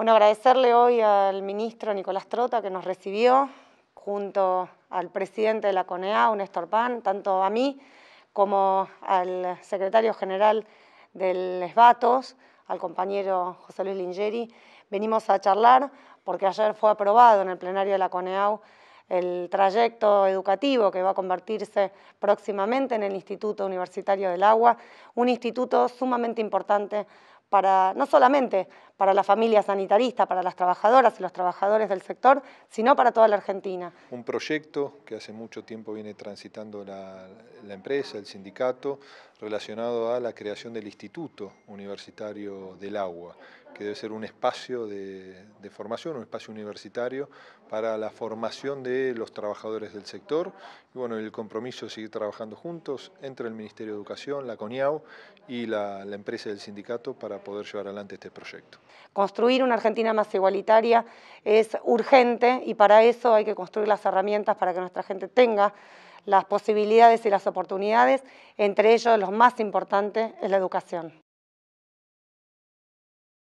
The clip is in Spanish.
Bueno, agradecerle hoy al ministro Nicolás Trota que nos recibió junto al presidente de la CONEA, Néstor Pan, tanto a mí como al secretario general del ESBATOS, al compañero José Luis Lingeri. Venimos a charlar porque ayer fue aprobado en el plenario de la CONEAU el trayecto educativo que va a convertirse próximamente en el Instituto Universitario del Agua, un instituto sumamente importante no solamente para la familia sanitarista, para las trabajadoras y los trabajadores del sector, sino para toda la Argentina. Un proyecto que hace mucho tiempo viene transitando la, empresa, el sindicato, relacionado a la creación del Instituto Universitario del Agua, que debe ser un espacio de, formación, un espacio universitario para la formación de los trabajadores del sector. Y bueno, el compromiso es seguir trabajando juntos entre el Ministerio de Educación, la CONIAU y la, la empresa del sindicato para poder llevar adelante este proyecto. Construir una Argentina más igualitaria es urgente y para eso hay que construir las herramientas para que nuestra gente tenga las posibilidades y las oportunidades, entre ellos lo más importante es la educación.